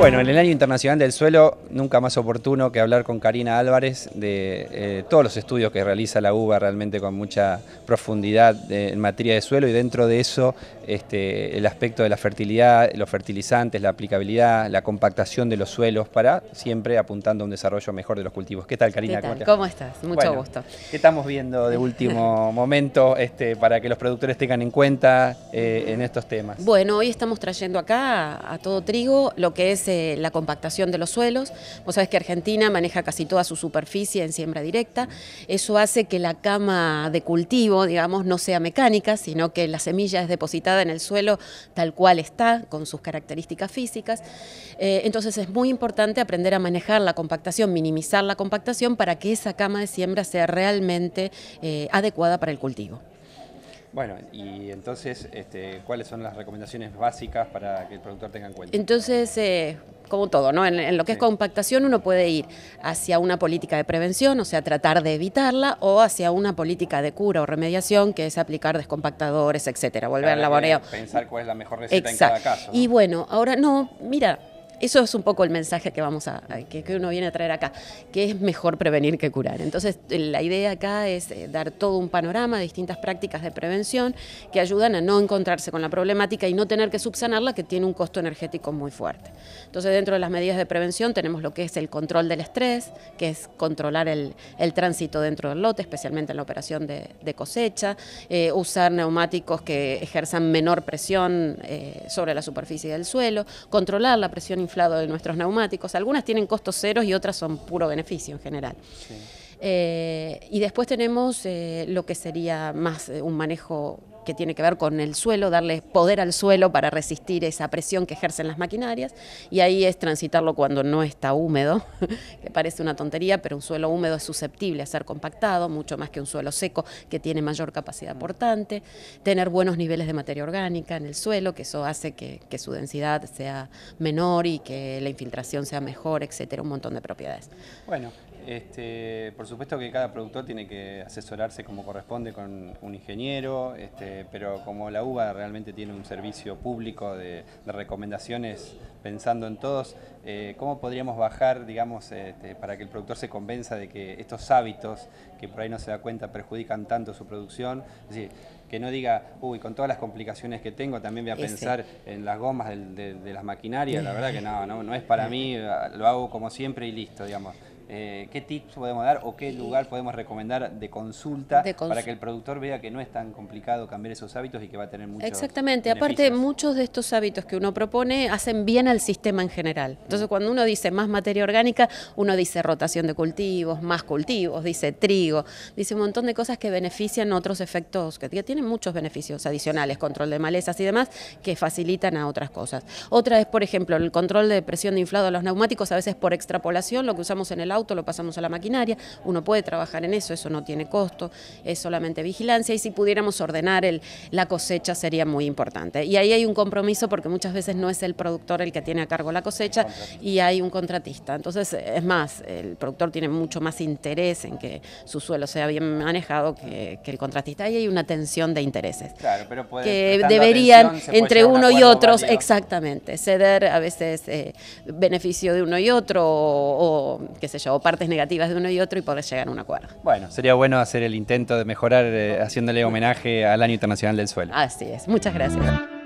Bueno, en el Año Internacional del Suelo, nunca más oportuno que hablar con Karina Álvarez de eh, todos los estudios que realiza la UBA realmente con mucha profundidad eh, en materia de suelo y dentro de eso este, el aspecto de la fertilidad, los fertilizantes, la aplicabilidad, la compactación de los suelos para siempre apuntando a un desarrollo mejor de los cultivos. ¿Qué tal Karina? ¿Cómo, estás? Mucho gusto. ¿Qué estamos viendo de último momento este, para que los productores tengan en cuenta eh, en estos temas? Bueno, hoy estamos trayendo acá a todo trigo lo que es la compactación de los suelos. Vos sabés que Argentina maneja casi toda su superficie en siembra directa. Eso hace que la cama de cultivo, digamos, no sea mecánica, sino que la semilla es depositada en el suelo tal cual está, con sus características físicas. Eh, entonces es muy importante aprender a manejar la compactación, minimizar la compactación para que esa cama de siembra sea realmente eh, adecuada para el cultivo. Bueno, y entonces, este, ¿cuáles son las recomendaciones básicas para que el productor tenga en cuenta? Entonces, eh, como todo, ¿no? En, lo que es compactación uno puede ir hacia una política de prevención, o sea, tratar de evitarla, o hacia una política de cura o remediación, que es aplicar descompactadores, etcétera, volver al laboreo. Eh, pensar cuál es la mejor receta en cada caso. Y bueno, ahora no, mira, eso es un poco el mensaje que vamos a, que, uno viene a traer acá, que es mejor prevenir que curar. Entonces, la idea acá es eh, dar todo un panorama de distintas prácticas de prevención que ayudan a no encontrarse con la problemática y no tener que subsanarla, que tiene un costo energético muy fuerte. Entonces, dentro de las medidas de prevención tenemos lo que es el control del estrés, que es controlar el, tránsito dentro del lote, especialmente en la operación de, cosecha, eh, usar neumáticos que ejerzan menor presión eh, sobre la superficie del suelo, controlar la presión de nuestros neumáticos. Algunas tienen costos ceros y otras son puro beneficio en general. Eh, y después tenemos eh, lo que sería más eh, un manejo que tiene que ver con el suelo, darle poder al suelo para resistir esa presión que ejercen las maquinarias, y ahí es transitarlo cuando no está húmedo, que parece una tontería, pero un suelo húmedo es susceptible a ser compactado, mucho más que un suelo seco que tiene mayor capacidad portante, tener buenos niveles de materia orgánica en el suelo, que eso hace que, su densidad sea menor y que la infiltración sea mejor, etcétera, un montón de propiedades. Bueno, este, por supuesto que cada productor tiene que asesorarse como corresponde con un ingeniero, este, pero como la UBA realmente tiene un servicio público de, recomendaciones pensando en todos, eh, ¿cómo podríamos bajar, digamos, este, para que el productor se convenza de que estos hábitos, que por ahí no se da cuenta, perjudican tanto su producción? Es que no diga, uy, con todas las complicaciones que tengo, también voy a pensar en las gomas de, las maquinarias, la verdad que no, no es para mí, lo hago como siempre y listo, digamos. Eh, qué tips podemos dar o qué lugar podemos recomendar de consulta para que el productor vea que no es tan complicado cambiar esos hábitos y que va a tener muchos Exactamente, aparte muchos de estos hábitos que uno propone hacen bien al sistema en general. Entonces mm. cuando uno dice más materia orgánica, uno dice rotación de cultivos, más cultivos, dice trigo, dice un montón de cosas que benefician otros efectos, que tienen muchos beneficios adicionales, control de malezas y demás, que facilitan a otras cosas. Otra es, por ejemplo, el control de presión de inflado de los neumáticos, a veces por extrapolación, lo que usamos en el auto lo pasamos a la maquinaria, uno puede trabajar en eso, eso no tiene costo, es solamente vigilancia y si pudiéramos ordenar la cosecha sería muy importante. Y ahí hay un compromiso porque muchas veces no es el productor el que tiene a cargo la cosecha y hay un contratista. Entonces, es más, el productor tiene mucho más interés en que su suelo sea bien manejado que, el contratista. Ahí hay una tensión de intereses. Claro, pero puede, que deberían, entre uno y otros, exactamente, ceder a veces eh, beneficio de uno y otro o, o qué sé yo o partes negativas de uno y otro y poder llegar a un acuerdo. Bueno, sería bueno hacer el intento de mejorar eh, haciéndole homenaje al Año Internacional del Suelo. Así es, muchas gracias.